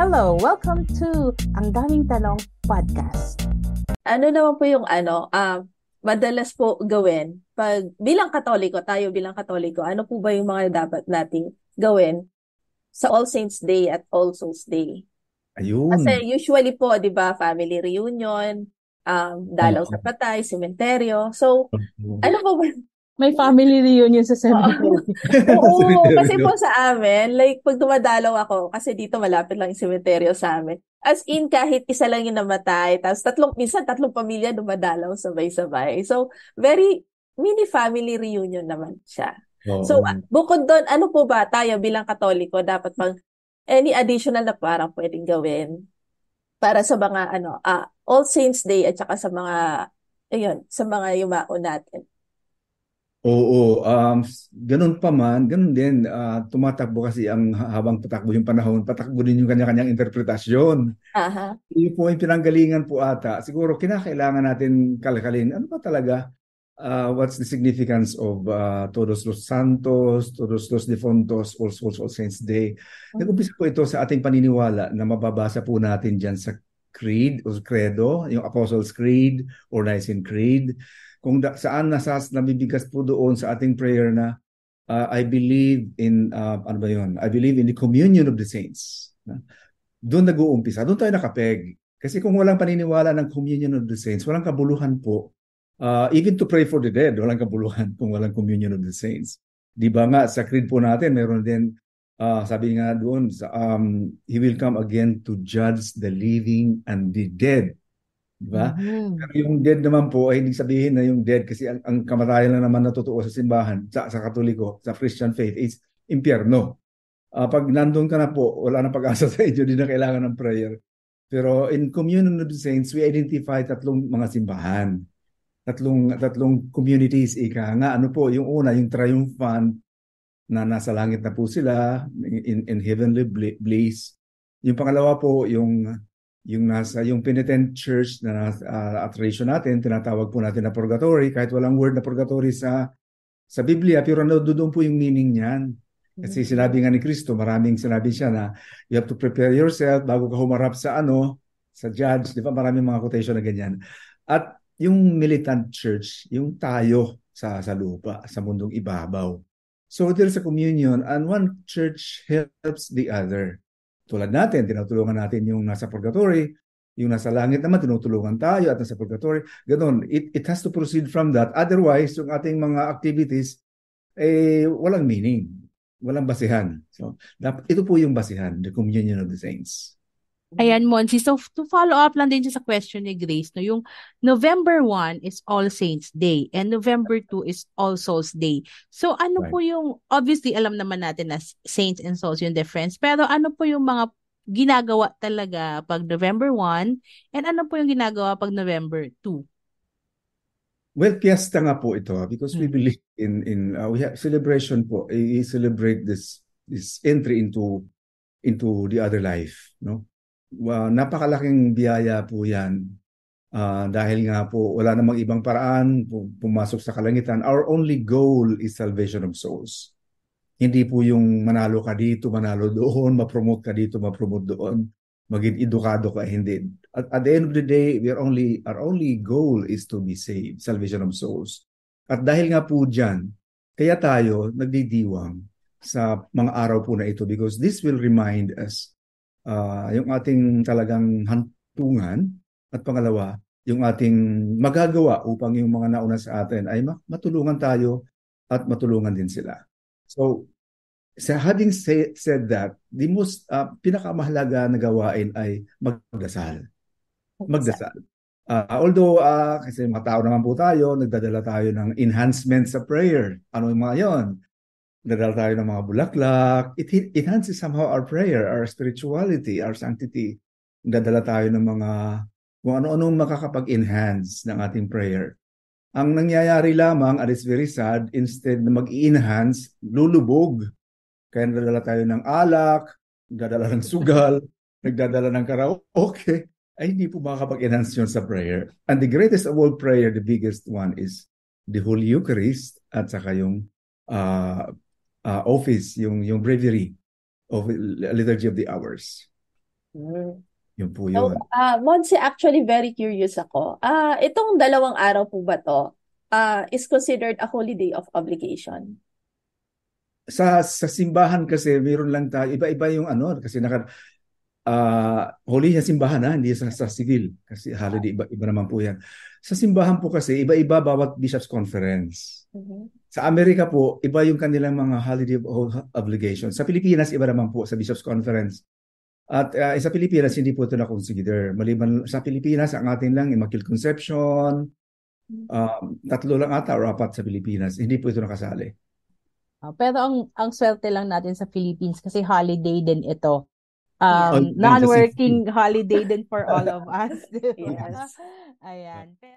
Hello, welcome to Ang Daming Tanong Podcast. Ano naman po yung ano, uh, madalas po gawin pag bilang Katoliko, tayo bilang Katoliko, ano po ba yung mga dapat nating gawin sa All Saints Day at All Souls Day? Ayun. Kasi usually po, 'di ba, family reunion, um, dalaw sa patay, sementeryo. So, mm-hmm. ano po ba may family reunion sa cemetery. Oo, kasi po sa amin, like pag dumadalaw ako, kasi dito malapit lang yung cemetery sa amin. As in, kahit isa lang yung namatay, tapos tatlong, minsan tatlong pamilya dumadalaw sabay-sabay. So, very mini family reunion naman siya. Oh. So, bukod doon, ano po ba tayo bilang katoliko dapat pang any additional na parang pwedeng gawin para sa mga ano, uh, All Saints Day at saka sa mga ayun, sa mga yumao natin. Oo, um, ganun pa man, ganun din, uh, tumatakbo kasi ang habang patakbo yung panahon, patakbo din yung kanya-kanyang interpretasyon. Aha. Yun po yung pinanggalingan po ata. Siguro kinakailangan natin kalkalin, ano ba talaga, uh, what's the significance of uh, Todos los Santos, Todos los Defuntos, All Souls, All Saints Day. Hmm. Nag-umpisa po ito sa ating paniniwala na mababasa po natin dyan sa Creed o Credo, yung Apostles' Creed or Nicene Creed kung da, saan nasas nabibigas po doon sa ating prayer na uh, I believe in uh, ano ba 'yon? I believe in the communion of the saints. Na? Doon nag-uumpisa. Doon tayo nakapeg. Kasi kung walang paniniwala ng communion of the saints, walang kabuluhan po. Uh, even to pray for the dead, walang kabuluhan kung walang communion of the saints. 'Di ba nga sa creed po natin meron din uh, sabi nga doon um, he will come again to judge the living and the dead Di ba? Mm. Pero yung dead naman po ay hindi sabihin na yung dead kasi ang, ang kamatayan na naman natutuo sa simbahan, sa, sa Katoliko, sa Christian faith is impyerno. Uh, pag nandun ka na po, wala na pag-asa sa inyo, hindi na kailangan ng prayer. Pero in Communion of the Saints, we identify tatlong mga simbahan. Tatlong, tatlong communities, ika nga. Ano po, yung una, yung triumphant, na nasa langit na po sila, in, in heavenly bliss. Yung pangalawa po, yung yung nasa yung penitent church na uh, ah, at tradition natin tinatawag po natin na purgatory kahit walang word na purgatory sa sa Biblia pero nandoon po yung meaning niyan kasi mm-hmm. sinabi nga ni Kristo maraming sinabi siya na you have to prepare yourself bago ka humarap sa ano sa judge di ba maraming mga quotation na ganyan at yung militant church yung tayo sa sa lupa sa mundong ibabaw so there's a communion and one church helps the other tulad natin, tinutulungan natin yung nasa purgatory, yung nasa langit naman, tinutulungan tayo at nasa purgatory. Ganun. It, it has to proceed from that. Otherwise, yung ating mga activities, eh, walang meaning. Walang basihan. So, dapat, ito po yung basihan, the communion of the saints. Mm-hmm. Ayan, Monsi. So, to follow up lang din sa question ni Grace, no, yung November 1 is All Saints Day and November 2 is All Souls Day. So, ano right. po yung, obviously, alam naman natin na Saints and Souls yung difference, pero ano po yung mga ginagawa talaga pag November 1 and ano po yung ginagawa pag November 2? Well, fiesta nga po ito ah, because we mm-hmm. believe in in uh, we have celebration po. We celebrate this this entry into into the other life, no? Well, ah, napakalaking biyaya po yan. Uh, dahil nga po wala namang ibang paraan pumasok sa kalangitan. Our only goal is salvation of souls. Hindi po yung manalo ka dito, manalo doon, mapromote ka dito, mapromote doon, maging edukado ka, hindi. At, at the end of the day, we are only, our only goal is to be saved, salvation of souls. At dahil nga po dyan, kaya tayo nagdidiwang sa mga araw po na ito because this will remind us uh, yung ating talagang hantungan at pangalawa, yung ating magagawa upang yung mga nauna sa atin ay matulungan tayo at matulungan din sila. So, so having say, said that, the most uh, pinakamahalaga na gawain ay magdasal. Magdasal. Uh, although, uh, kasi mga tao naman po tayo, nagdadala tayo ng enhancement sa prayer. Ano yung mga yon? Dadal tayo ng mga bulaklak. It enhances somehow our prayer, our spirituality, our sanctity. Dadala tayo ng mga kung ano-anong makakapag-enhance ng ating prayer. Ang nangyayari lamang, and it's very sad, instead na mag-enhance, lulubog. Kaya nadadala tayo ng alak, nagdadala ng sugal, nagdadala ng karaoke. Ay, hindi po makakapag-enhance yun sa prayer. And the greatest of all prayer, the biggest one is the Holy Eucharist at saka yung uh, uh, office, yung, yung breviary of Liturgy of the Hours. Mm. Yun po yun. So, uh, Monse, actually very curious ako. Uh, itong dalawang araw po ba to uh, is considered a holiday of obligation? Sa sa simbahan kasi meron lang tayo iba-iba yung ano kasi naka uh, huli sa simbahan, ha? Ah, hindi sa, sa civil. Kasi holiday, iba, iba naman po yan. Sa simbahan po kasi, iba-iba bawat bishop's conference. Mm-hmm. Sa Amerika po, iba yung kanilang mga holiday obligations. Sa Pilipinas, iba naman po sa bishop's conference. At uh, sa Pilipinas, hindi po ito na-consider. Maliban sa Pilipinas, ang atin lang, Immaculate Conception, mm-hmm. um, tatlo lang ata or apat sa Pilipinas. Hindi po ito nakasali. Pero ang, ang swerte lang natin sa Philippines kasi holiday din ito um, non-working holiday din for all of us. yes. Ayan.